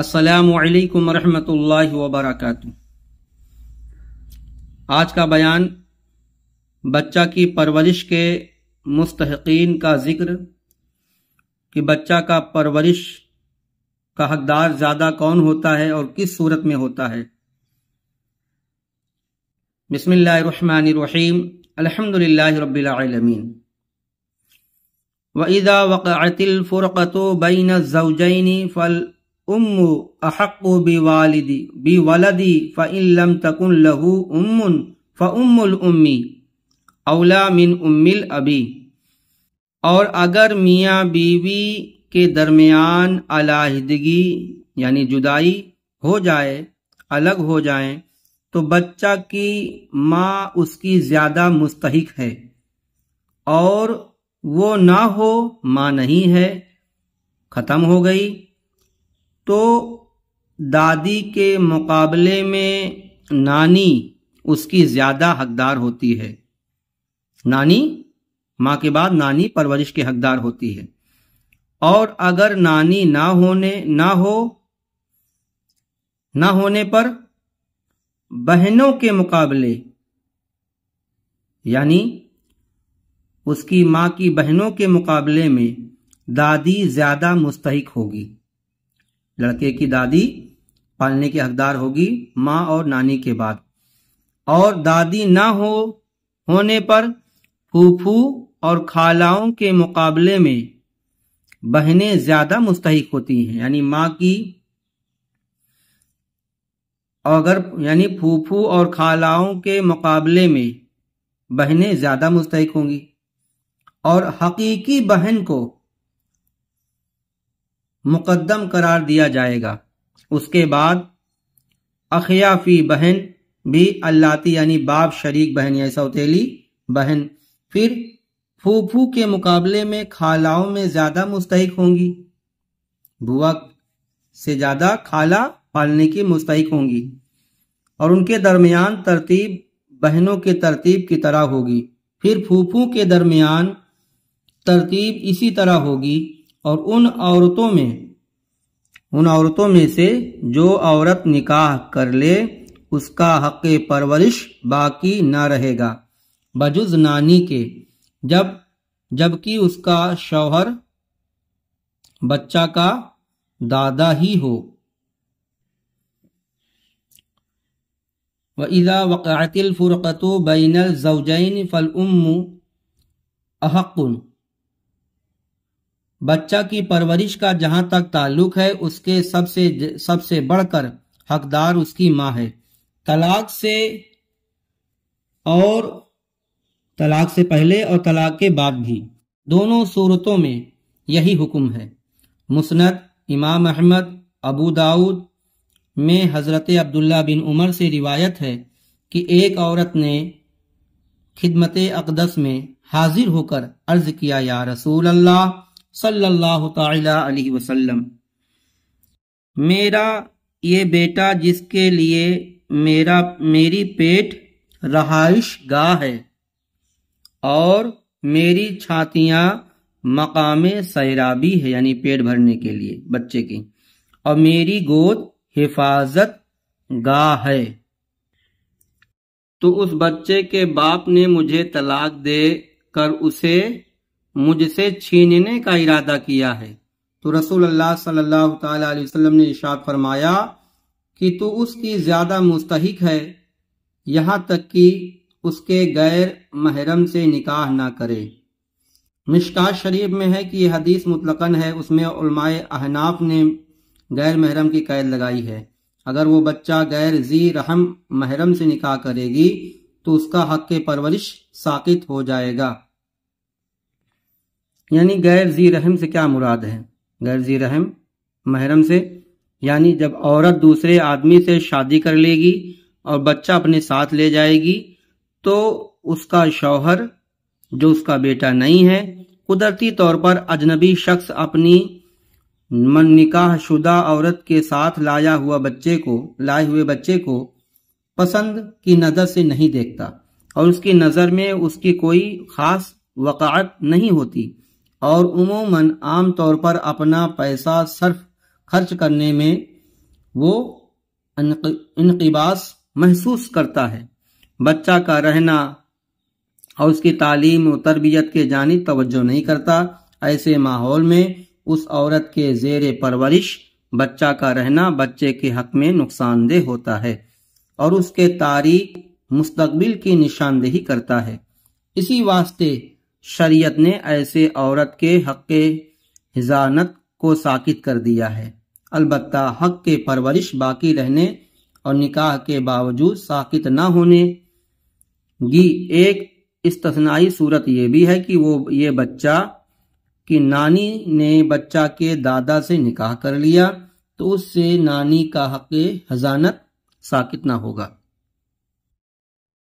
असलकम वरहमल वरक आज का बयान बच्चा की परवरिश के मुस्तकिन का जिक्र कि बच्चा का परवरिश का हकदार ज़्यादा कौन होता है और किस सूरत में होता है बसमीम अलहमदिल्ला रबालमीन वईदा वक़ातिलफ़ुरक़ो बैन जवजैन फ़ल उम्मु अहक्कु बिवालिदी बिवलदी लम तकुन लहू उम्मुन फ़उम्मुल उम्मी औला मिन उम्मिल अबी और अगर मियाँ बीवी के दरमियान अलाहिदगी यानी जुदाई हो जाए अलग हो जाए तो बच्चा की माँ उसकी ज़्यादा मुस्तक है और वो ना हो माँ नहीं है ख़त्म हो गई तो दादी के मुकाबले में नानी उसकी ज्यादा हकदार होती है नानी माँ के बाद नानी परवरिश के हकदार होती है और अगर नानी ना होने ना हो ना होने पर बहनों के मुकाबले यानी उसकी माँ की बहनों के मुकाबले में दादी ज्यादा मुस्तक होगी लड़के की दादी पालने की हकदार होगी माँ और नानी के बाद और दादी ना हो होने पर फूफू और खालाओं के मुकाबले में बहनें ज्यादा मुस्तक होती हैं यानी माँ की अगर यानी फूफू और खालाओं के मुकाबले में बहनें ज्यादा मुस्तक होंगी और हकीकी बहन को मुकदम करार दिया जाएगा उसके बाद अखियाफी बहन भी अल्लाती यानी बाप शरीक बहन या सौतीली बहन फिर फूफू के मुकाबले में खालाओं में ज्यादा मुस्तक होंगी बुआ से ज्यादा खाला पालने की मुस्तक होंगी और उनके दरमियान तरतीब बहनों के तरतीब की तरह होगी फिर फूफू के दरमियान तरतीब इसी तरह होगी और उन औरतों में उन औरतों में से जो औरत निकाह कर ले उसका हक परवरिश बाकी न रहेगा बजुज नानी के जब जबकि उसका शौहर बच्चा का दादा ही हो वज़ा वक़ातिल फ़ुरक़तु बैनल ज़ौजैन फ़ल उम अहक़ुन बच्चा की परवरिश का जहाँ तक ताल्लुक है उसके सबसे सबसे बढ़कर हकदार उसकी माँ है तलाक से और तलाक से पहले और तलाक के बाद भी दोनों सूरतों में यही हुक्म है मुसनद इमाम अहमद अबू दाऊद में हज़रत अब्दुल्ला बिन उमर से रिवायत है कि एक औरत ने खिदमत अकदस में हाजिर होकर अर्ज़ किया या रसूल अल्लाह सल्लल्लाहु ताला अलैहि वसल्लम मेरा ये बेटा जिसके लिए मेरा मेरी पेट रहाइश गाह है और मेरी छातियाँ मकाम सैराबी है यानी पेट भरने के लिए बच्चे की और मेरी गोद हिफाजत गाह है तो उस बच्चे के बाप ने मुझे तलाक दे कर उसे मुझसे छीनने का इरादा किया है तो रसूल अल्लाह सल्लल्लाहु अलैहि वसल्लम ने इशाद फरमाया कि तू उसकी ज्यादा मुस्तहिक है यहाँ तक कि उसके गैर महरम से निकाह ना करे मिशका शरीफ में है कि यह हदीस मुतलकन है उसमें उलमाए अहनाफ ने गैर महरम की कैद लगाई है अगर वो बच्चा गैर जी रहम महरम से निकाह करेगी तो उसका हक के परवरिश साकित हो जाएगा यानी गैर जी रहम से क्या मुराद है गैर जी रहम महरम से यानी जब औरत दूसरे आदमी से शादी कर लेगी और बच्चा अपने साथ ले जाएगी तो उसका शौहर जो उसका बेटा नहीं है कुदरती तौर पर अजनबी शख्स अपनी मन निकाह शुदा औरत के साथ लाया हुआ बच्चे को लाए हुए बच्चे को पसंद की नज़र से नहीं देखता और उसकी नज़र में उसकी कोई ख़ास वक़ात नहीं होती और उमूमन तौर पर अपना पैसा सर्फ खर्च करने में वो इनकबास महसूस करता है बच्चा का रहना और उसकी तालीम और तरबियत के जानी तवज्जो नहीं करता ऐसे माहौल में उस औरत के जेर परवरिश बच्चा का रहना बच्चे के हक में नुकसानदेह होता है और उसके तारीख मुस्तबिल की निशानदेही करता है इसी वास्ते शरीयत ने ऐसे औरत के हक के हिजानत को साकित कर दिया है अलबत् हक के परवरिश बाकी रहने और निकाह के बावजूद साकित ना होने की एक इस्तनाई सूरत यह भी है कि वो ये बच्चा कि नानी ने बच्चा के दादा से निकाह कर लिया तो उससे नानी का हक हजानत साकित ना होगा